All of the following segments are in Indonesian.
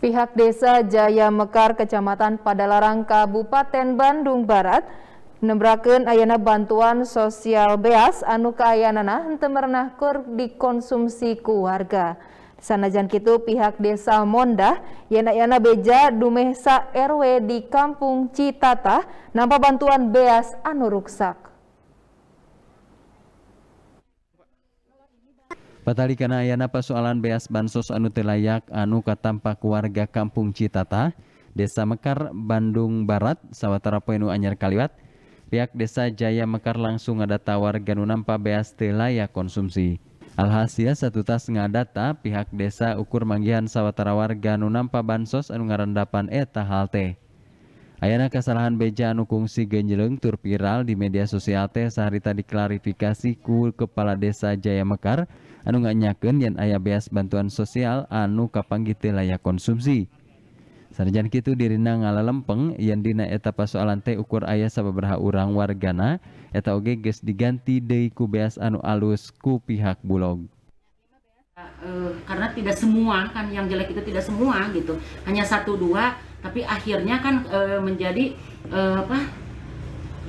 Pihak Desa Jaya Mekar Kecamatan Padalarang Kabupaten Bandung Barat Nembraken ayana bantuan sosial beas anu kaayanana henteu merenah keur dikonsumsi ku warga. Sanajan kitu pihak Desa Mondah yen ayana beja dumeh sa RW di Kampung Citata nampa bantuan beas anu ruksak. Patali kana ayana persoalan beas bansos anu telayak anu katampak warga kampung Citata, Desa Mekar, Bandung Barat, sawatara poinu anyar kaliwat, pihak Desa Jaya Mekar langsung ada tawar ganu nampa beas telayak konsumsi. Alhasil satu tas ngadata pihak desa ukur manggihan sawatara warga nu nampa bansos anu ngarendapan eta halte. Ayana kesalahan beja anu kungsi genjeleng tur viral di media sosial teh sehari tadi klarifikasi ku kepala desa Jaya Mekar anu nyaken yen ayah beas bantuan sosial anu kapan gitu layak konsumsi. Sarjan kitu dirina lempeng yen dina eta pasoalan teh ukur ayah sababaraha urang wargana eta oge geus diganti deui ku beas anu alus ku pihak bulog. Eh, karena tidak semua kan yang jelek itu tidak semua gitu hanya satu dua tapi akhirnya kan e, menjadi e, apa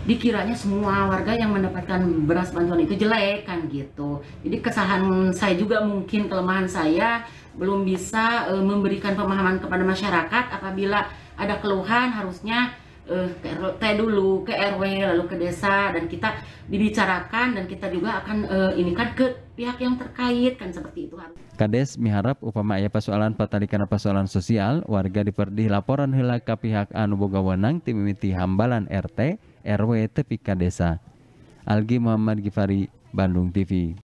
dikiranya semua warga yang mendapatkan beras bantuan itu jelek kan gitu jadi kesalahan saya juga mungkin kelemahan saya belum bisa e, memberikan pemahaman kepada masyarakat apabila ada keluhan harusnya e, ke dulu ke RW lalu ke desa dan kita dibicarakan dan kita juga akan e, ini kan ke pihak yang terkait kan seperti itu harus. Kades miharap upama ayah persoalan karena persoalan sosial warga diperdi laporan hilal ke pihak anu boga wenang hambalan RT RW tepi kadesa Algi Muhammad Gifari Bandung TV